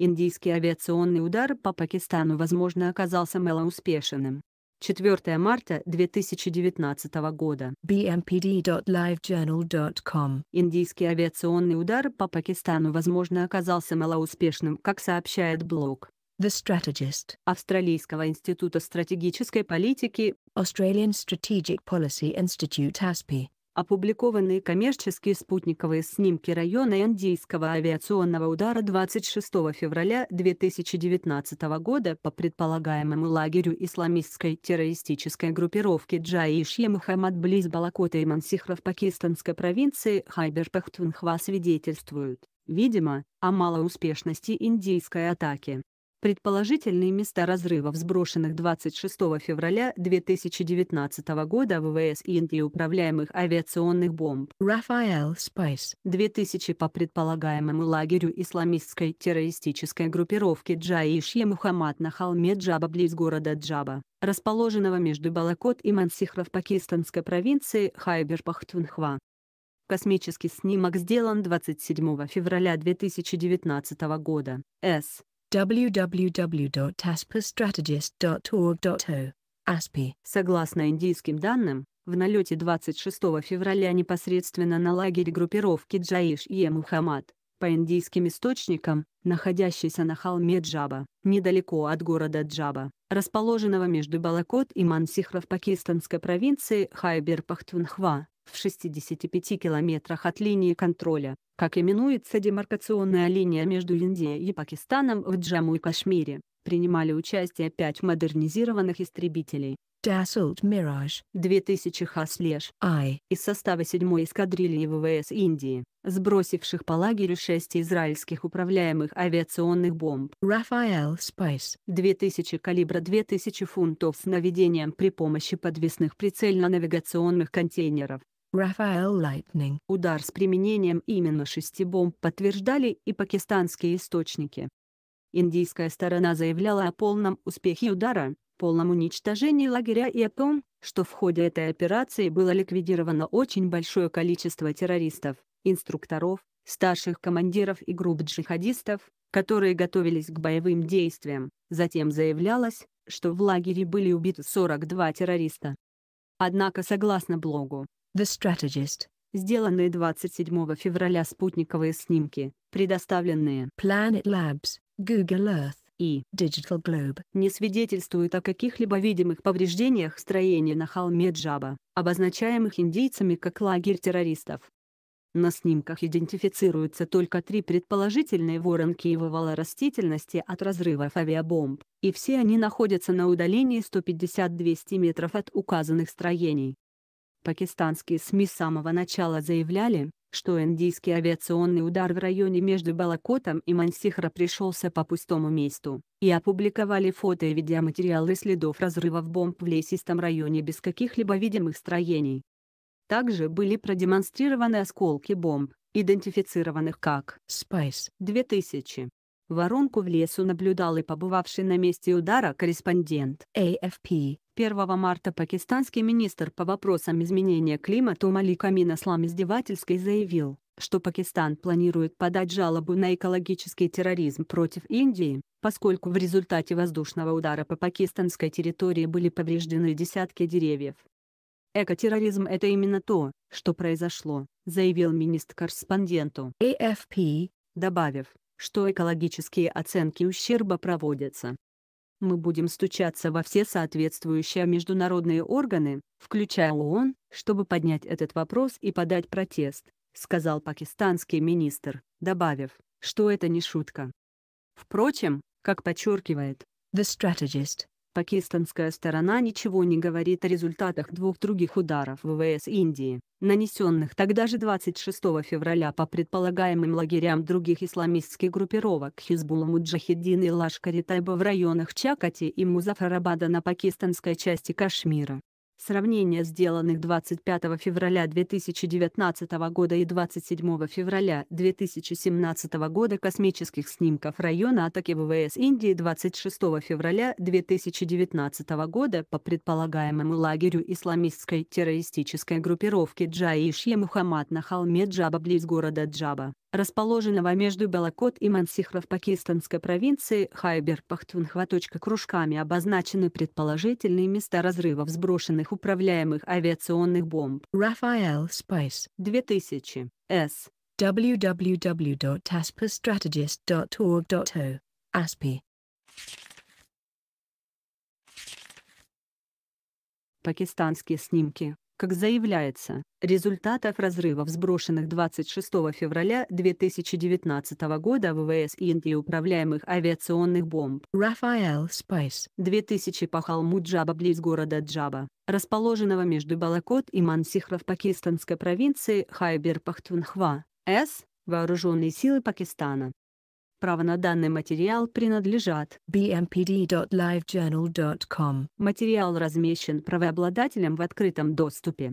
Индийский авиационный удар по Пакистану возможно оказался малоуспешным. 4 марта 2019 года. bmpd.livejournal.com Индийский авиационный удар по Пакистану возможно оказался малоуспешным, как сообщает блог. The Strategist Австралийского института стратегической политики Australian Strategic Policy Institute ASPI опубликованные коммерческие спутниковые снимки района индийского авиационного удара 26 февраля 2019 года по предполагаемому лагерю исламистской террористической группировки Джаишья Мухаммад близ Балакота и Мансихра в пакистанской провинции Хайбер-Пахтунхва свидетельствуют, видимо, о малоуспешности индийской атаки. Предположительные места разрывов, сброшенных 26 февраля 2019 года ВВС Индии управляемых авиационных бомб Рафаэл Спайс 2000 по предполагаемому лагерю исламистской террористической группировки Джаишье Мухаммад на холме Джаба близ города Джаба, расположенного между Балакот и Мансихра в пакистанской провинции Хайбер-Пахтунхва. Космический снимок сделан 27 февраля 2019 года. С www.aspastrategist.org.o. ASPI. Согласно индийским данным, в налете 26 февраля непосредственно на лагерь группировки Джаиш и Мухаммад, по индийским источникам, находящийся на холме Джаба, недалеко от города Джаба, расположенного между Балакот и Мансихра в пакистанской провинции Хайбер-Пахтунхва, в 65 километрах от линии контроля, как именуется демаркационная линия между Индией и Пакистаном в Джаму и Кашмире, принимали участие пять модернизированных истребителей. Dassault Mirage 2000 Хаслеш I из состава 7-й эскадрильи ВВС Индии, сбросивших по лагерю 6 израильских управляемых авиационных бомб. Rafael Spice 2000 калибра 2000 фунтов с наведением при помощи подвесных прицельно-навигационных контейнеров, Рафаэл Лайтнинг. Удар с применением именно шести бомб подтверждали и пакистанские источники. Индийская сторона заявляла о полном успехе удара, полном уничтожении лагеря и о том, что в ходе этой операции было ликвидировано очень большое количество террористов, инструкторов, старших командиров и групп джихадистов, которые готовились к боевым действиям. Затем заявлялось, что в лагере были убиты 42 террориста. Однако согласно блогу The Strategist, сделанные 27 февраля спутниковые снимки, предоставленные Planet Labs, Google Earth и Digital Globe, не свидетельствуют о каких-либо видимых повреждениях строения на холме Джаба, обозначаемых индейцами как лагерь террористов. На снимках идентифицируются только три предположительные воронки и вывала растительности от разрывов авиабомб, и все они находятся на удалении 150-200 метров от указанных строений. Пакистанские СМИ с самого начала заявляли, что индийский авиационный удар в районе между Балакотом и Мансихра пришелся по пустому месту, и опубликовали фото и видеоматериалы следов разрывов бомб в лесистом районе без каких-либо видимых строений. Также были продемонстрированы осколки бомб, идентифицированных как «Спайс-2000». Воронку в лесу наблюдал и побывавший на месте удара корреспондент AFP. 1 марта пакистанский министр по вопросам изменения климата Умали Амин Аслам издевательской заявил, что Пакистан планирует подать жалобу на экологический терроризм против Индии, поскольку в результате воздушного удара по пакистанской территории были повреждены десятки деревьев. «Экотерроризм – это именно то, что произошло», заявил министр корреспонденту AFP, добавив, что экологические оценки ущерба проводятся. Мы будем стучаться во все соответствующие международные органы, включая ООН, чтобы поднять этот вопрос и подать протест, сказал пакистанский министр, добавив, что это не шутка. Впрочем, как подчеркивает The Strategist, пакистанская сторона ничего не говорит о результатах двух других ударов ВВС Индии нанесенных тогда же 26 февраля по предполагаемым лагерям других исламистских группировок Хизбула Муджахиддин и Лашкари Тайба в районах Чакати и Музафарабада на пакистанской части Кашмира. Сравнение сделанных 25 февраля 2019 года и 27 февраля 2017 года космических снимков района атаки ВВС Индии 26 февраля 2019 года по предполагаемому лагерю исламистской террористической группировки Джаишья Мухаммад на холме Джаба близ города Джаба расположенного между Балакот и Мансихра в пакистанской провинции Хайбер-Пахтунхва. Кружками обозначены предположительные места разрывов сброшенных управляемых авиационных бомб. Рафаэл Спайс 2000 С. www.aspastrategist.org.o ASPI Пакистанские снимки как заявляется, результатов разрывов сброшенных 26 февраля 2019 года ВВС Индии управляемых авиационных бомб Рафаэл Спайс 2000 по холму Джаба близ города Джаба, расположенного между Балакот и Мансихра в пакистанской провинции Хайбер-Пахтунхва, С. Вооруженные силы Пакистана, Право на данный материал принадлежат bmpd.livejournal.com. Материал размещен правообладателем в открытом доступе.